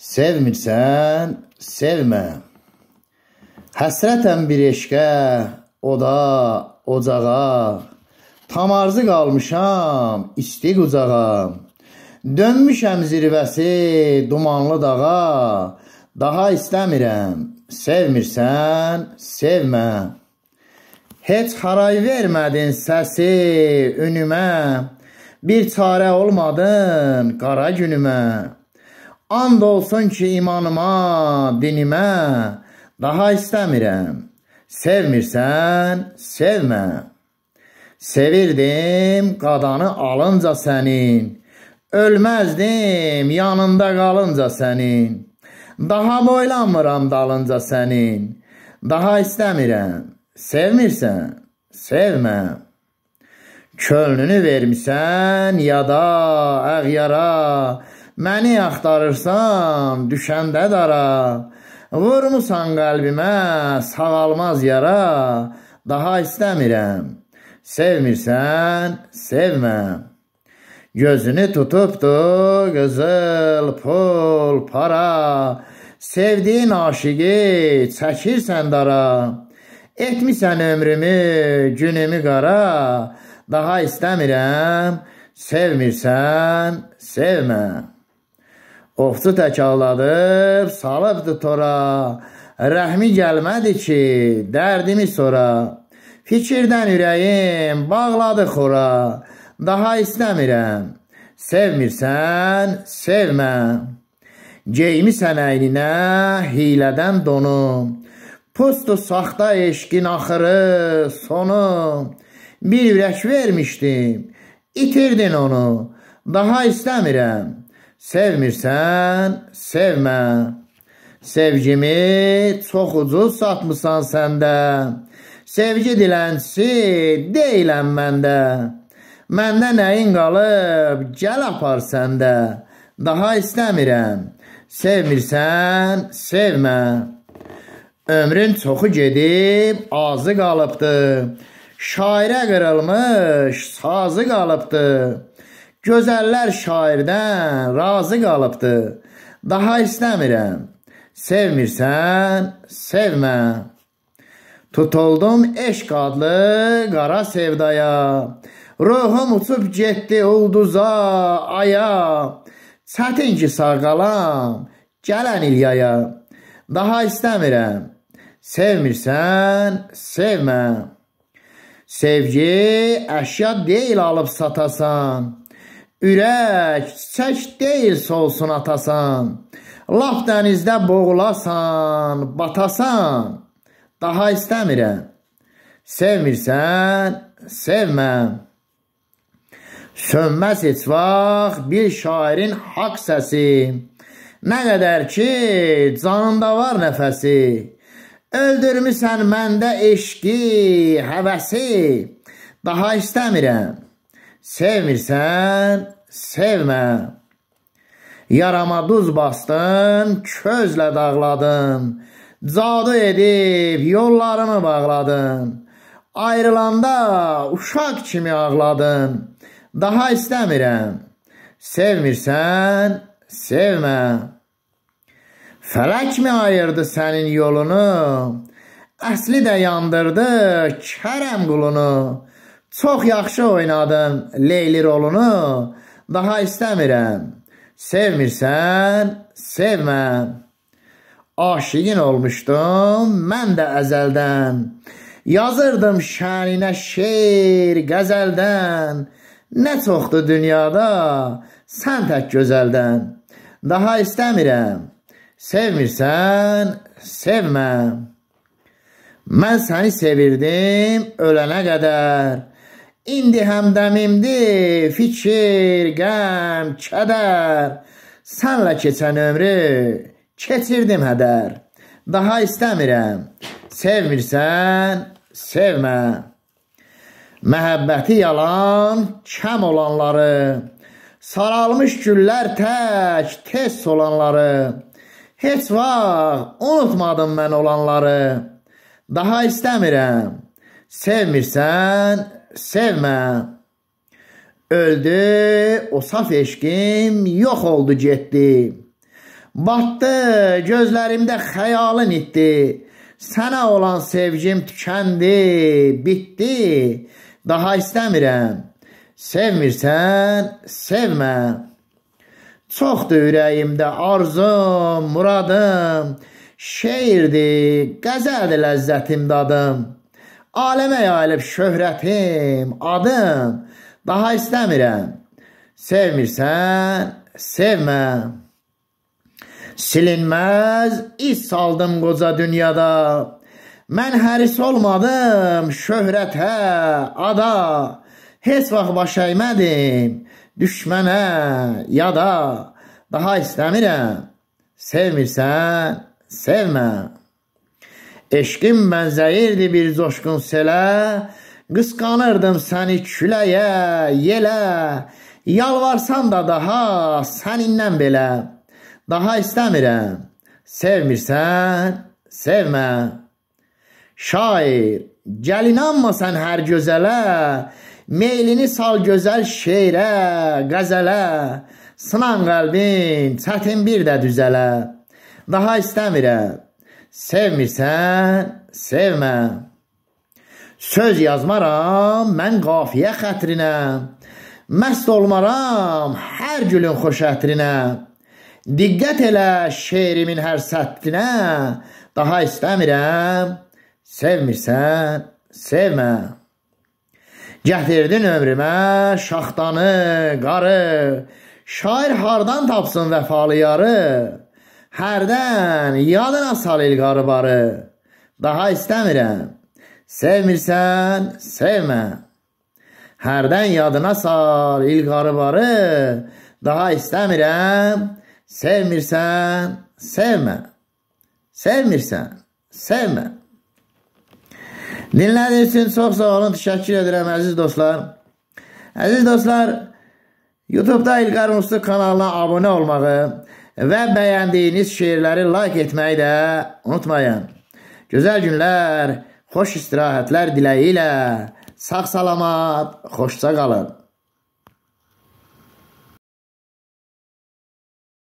Sevmirsən, sevmə. Həsrətən bir eşqə, oda, ocağa, tam arzı qalmışam, isti qucağa. Dönmüşəm zirvəsi dumanlı dağa, daha istəmirəm, sevmirsən, sevmə. Heç haray vermədin səsi önümə, bir çarə olmadın qara günümə. And olsun ki, imanıma, dinimə daha istəmirəm. Sevmirsən, sevmə. Sevirdim qadanı alınca sənin. Ölməzdim yanında qalınca sənin. Daha boylanmıram dalınca sənin. Daha istəmirəm. Sevmirsən, sevmə. Könlünü vermisən yada, əğyara, əğyara. Məni axtarırsan, düşəndə dara, Vurmusan qəlbimə, sağalmaz yara, Daha istəmirəm, sevmirsən, sevməm. Gözünü tutubdu qızıl pul, para, Sevdiyin aşıqı çəkirsən dara, Etmisən ömrümü, günümü qara, daha istəmirəm, sevmirsən, sevmə. Ovçu təkrarladıb, salıbdı tora. Rəhmi gəlmədi ki, dərdimi sonra. Fikirdən ürəyim bağladı xora. Daha istəmirəm. Sevmirsən, sevmə. Geymisən əyninə hilədən donu. Pustu saxta eşqin axırı, sonu. Bir ürək vermişdim, itirdin onu. Daha istəmirəm. Sevmirsən, sevmə. Sevgimi çox ucuz satmısan səndə. Sevgi dilənçisi deyiləm məndə. Məndə nəyin qalıb, gəl apar səndə. Daha istəmirəm. Sevmirsən, sevmə. Ömrün çoxu gedib, azı qalıbdı. Şairə qırılmış, sazı qalıbdı. Gözəllər şairdən razı qalıbdı. Daha istəmirəm. Sevmirsən, sevmə. Tutuldum eşq adlı qara sevdaya. Ruhum uçub getdi ulduza, aya. Çətin ki sağ qalam, gələn il yaya. Daha istəmirəm. Sevmirsən, sevmə. Sevgi əşya deyil alıb satasan. Ürək, çiçək deyil solsun atasan. Lap dənizdə boğulasan, batasan. Daha istəmirəm. Sevmirsən, sevməm. Sönməz heç vaxt bir şairin haqq səsi. Nə qədər ki, canında var nəfəsi. Öldürmüsən məndə eşqi, həvəsi. Daha istəmirəm. Sevmirsən, sevmə. Yarama duz bastın, közlə dağladın. Cadı edib yollarımı bağladın. Ayrılanda uşaq kimi ağladın. Daha istəmirəm. Sevmirsən, sevmə. Fələk mi ayırdı sənin yolunu? Əsli də yandırdı kərəm qulunu. Çox yaxşı oynadım Leyli rolunu. Daha istəmirəm. Sevmirsən, sevmə. Aşiqin olmuşdum mən də əzəldən. Yazırdım şəninə şeir qəzəldən. Nə çoxdur dünyada sən tək gözəldən. Daha istəmirəm. Sevmirsən, sevmə. Mən səni sevirdim ölənə qədər. Indi həmdəm imdi fikir, qəm, kədər. Sənlə keçən ömrü keçirdim hədər. Daha istəmirəm. Sevmirsən, sevmə. Məhəbbəti yalan kəm olanları, saralmış güllər tək tez solanları, heç vaxt unutmadım mən olanları. Daha istəmirəm. Sevmirsən, sevmə. Öldü, o saf eşkim yox oldu getdi. Batdı, gözlərimdə xəyalın itdi. Sənə olan sevgim tükəndi, bitdi. Daha istəmirəm. Sevmirsən, sevmə. Çoxdur ürəyimdə arzum, muradım. Şeirdi, qəzəldi ləzzətim dadım. Aləmə yayılıb şöhrətim, adım, daha istəmirəm. Sevmirsən, sevmə. Silinməz iz saldım qoca dünyada. Mən həris olmadım şöhrətə, ada. Heç vaxt baş əymədim düşmənə, yada. Daha istəmirəm. Sevmirsən, sevmə. Eşqim bənzəyirdi bir coşqun selə, Qısqanırdım səni küləyə, yelə, Yalvarsan da daha sənindən belə, Daha istəmirəm, sevmirsən, sevmə. Şair, gəl inanma sən hər gözələ, Meylini sal gözəl şeirə, qəzələ, Sınan qəlbin, çətin bir də düzələ, Daha istəmirəm, Sevmirsən, sevmə. Söz yazmaram, mən qafiyə xətrinə. Məst olmaram hər gülün xoş ətrinə. Diqqət elə şeirimin hər səttinə. Daha istəmirəm, sevmirsən, sevmə. Gətirdin ömrümə şaxtanı, qarı. Şair hardan tapsın vəfalı yarı? Hərdən yadına sal el qarıbarı. Daha istəmirəm. Sevmirsən, sevmə. Hərdən yadına sal il qarıbarı. Daha istəmirəm. Sevmirsən, sevmə. Sevmirsən, sevmə. Dinlədiyiniz üçün çox sağ olun. Təşəkkür edirəm əziz dostlar. Əziz dostlar, YouTube-da İlqar Muslu kanalına abunə olmağı və bəyəndiyiniz şeirləri like etməyi də unutmayın. Gözəl günlər, xoş istirahətlər diləyi ilə sağ-salamat, xoşça qalın.